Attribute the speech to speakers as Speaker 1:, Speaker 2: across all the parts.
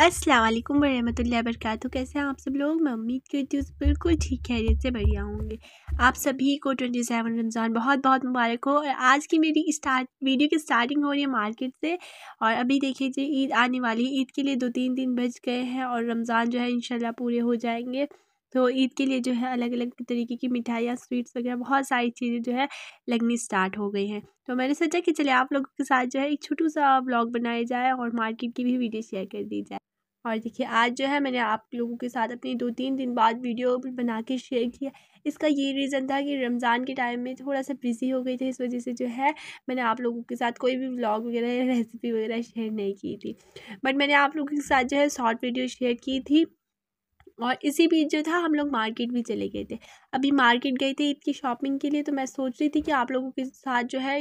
Speaker 1: अस्सलाम वालेकुम वरहमतुल्लाहि कैसे हैं आप सब लोग मैं उम्मीद करती हूँ बिल्कुल ठीक खैरियत से बढ़िया होंगे आप सभी को ट्वेंटी सेवन रमज़ान बहुत बहुत मुबारक हो और आज की मेरी स्टार्ट वीडियो की स्टार्टिंग हो रही है मार्केट से और अभी देखिए जी ईद आने वाली है ईद के लिए दो तीन दिन बच गए हैं और रमज़ान जो है इन पूरे हो जाएंगे तो ईद के लिए जो है अलग अलग तरीके की मिठाइयाँ स्वीट्स वगैरह बहुत सारी चीज़ें जो है लगनी स्टार्ट हो गई हैं तो मैंने सोचा कि चले आप लोगों के साथ जो है एक छोटू सा ब्लॉग बनाया जाए और मार्केट की भी वीडियो शेयर कर दी जाए और देखिए आज जो है मैंने आप लोगों के साथ अपनी दो तीन दिन बाद वीडियो बना के शेयर किया इसका ये रीज़न था कि रमज़ान के टाइम में थोड़ा सा बिज़ी हो गई थी इस वजह से जो है मैंने आप लोगों के साथ कोई भी व्लॉग वगैरह या रेसिपी वगैरह शेयर नहीं की थी बट मैंने आप लोगों के साथ जो है शॉर्ट वीडियो शेयर की थी और इसी बीच जो था हम लोग मार्केट भी चले गए थे अभी मार्केट गए थे ईद की शॉपिंग के लिए तो मैं सोच रही थी कि आप लोगों के साथ जो है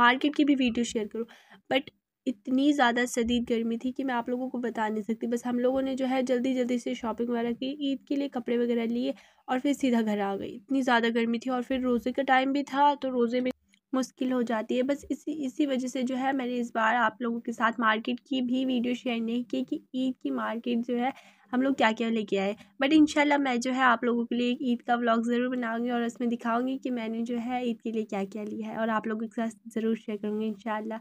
Speaker 1: मार्केट की भी वीडियो शेयर करूँ बट इतनी ज़्यादा शदीद गर्मी थी कि मैं आप लोगों को बता नहीं सकती बस हम लोगों ने जो है जल्दी जल्दी से शॉपिंग वगैरह की ईद के लिए कपड़े वगैरह लिए और फिर सीधा घर आ गई इतनी ज़्यादा गर्मी थी और फिर रोज़े का टाइम भी था तो रोज़े में मुश्किल हो जाती है बस इसी इसी वजह से जो है मैंने इस बार आप लोगों के साथ मार्केट की भी वीडियो शेयर नहीं की कि ईद की मार्केट जो है हम लोग क्या क्या लेके आए बट इनशाला मैं जो है आप लोगों के लिए एक ईद का व्लॉग ज़रूर बनाऊंगी और उसमें दिखाऊंगी कि मैंने जो है ईद के लिए क्या क्या लिया है और आप लोगों के साथ ज़रूर शेयर करूँगी इनशाला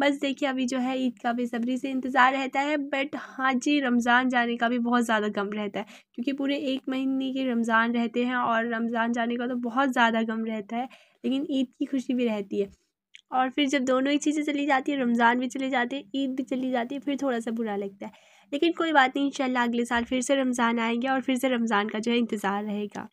Speaker 1: बस देखिए अभी जो है ईद का बेसब्री से इंतज़ार रहता है बट हाँ जी रमज़ान जाने का भी बहुत ज़्यादा गम रहता है क्योंकि पूरे एक महीने के रमज़ान रहते हैं और रमज़ान जाने का तो बहुत ज़्यादा गम रहता है लेकिन ईद की खुशी भी रहती है और फिर जब दोनों ही चीज़ें चली जाती है रमज़ान भी चले जाते हैं ईद भी चली जाती है फिर थोड़ा सा बुरा लगता है लेकिन कोई बात नहीं इंशाल्लाह अगले साल फिर से रमज़ान आएंगे और फिर से रमज़ान का जो है इंतज़ार रहेगा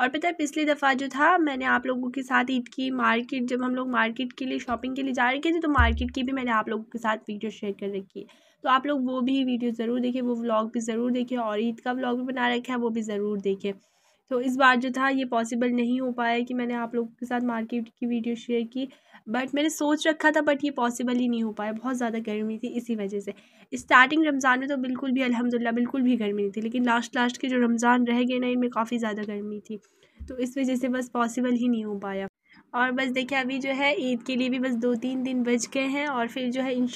Speaker 1: और पता है पिछली दफ़ा जो था मैंने आप लोगों के साथ ईद की मार्केट जब हम लोग मार्केट के लिए शॉपिंग के लिए जा रहे थे तो मार्केट की भी मैंने आप लोगों के साथ वीडियो शेयर कर रखी है तो आप लोग वो भी वीडियो ज़रूर देखें वो व्लॉग भी ज़रूर देखें और ईद का व्लॉग भी बना रखा है वो भी ज़रूर देखें तो इस बार जो था ये पॉसिबल नहीं हो पाया कि मैंने आप लोगों के साथ मार्केट की वीडियो शेयर की बट मैंने सोच रखा था बट ये पॉसिबल ही नहीं हो पाया बहुत ज़्यादा गर्मी थी इसी वजह से स्टार्टिंग रमज़ान में तो बिल्कुल भी अलहमदिल्ला बिल्कुल भी गर्मी नहीं थी लेकिन लास्ट लास्ट के जो रमज़ान रह गए ना इनमें काफ़ी ज़्यादा गर्मी थी तो इस वजह से बस पॉसिबल ही नहीं हो पाया और बस देखिए अभी जो है ईद के लिए भी बस दो तीन दिन बच गए हैं और फिर जो है इन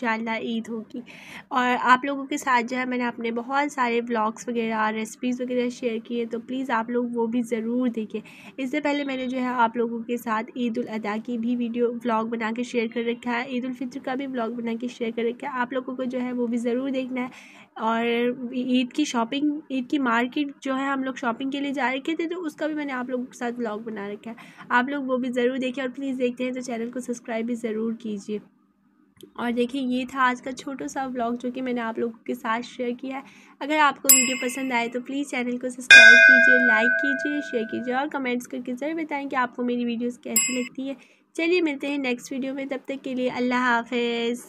Speaker 1: ईद होगी और आप लोगों के साथ जो है मैंने अपने बहुत सारे ब्लॉग्स वगैरह रेसिपीज़ वगैरह शेयर किए तो प्लीज़ आप लोग वो भी ज़रूर देखें इससे पहले मैंने जो है आप लोगों के साथ ईद अदा की भी वीडियो ब्लॉग बना के शेयर कर रखा है ईद का भी ब्लॉग बना के शेयर कर रखा है आप लोगों को जो है वो भी ज़रूर देखना है और ईद की शॉपिंग ईद की मार्केट जो है हम लोग शॉपिंग के लिए जा रखे थे तो उसका भी मैंने आप लोगों के साथ ब्लॉग बना रखा है आप लोग वो भी ज़रूर देखें और प्लीज़ देखते हैं तो चैनल को सब्सक्राइब भी ज़रूर कीजिए और देखिए ये था आज का छोटा सा व्लॉग जो कि मैंने आप लोगों के साथ शेयर किया है अगर आपको वीडियो पसंद आए तो प्लीज़ चैनल को सब्सक्राइब कीजिए लाइक कीजिए शेयर कीजिए और कमेंट्स करके ज़रूर बताएं कि आपको मेरी वीडियोस कैसी लगती है चलिए मिलते हैं नेक्स्ट वीडियो में तब तक के लिए अल्लाह हाफिज़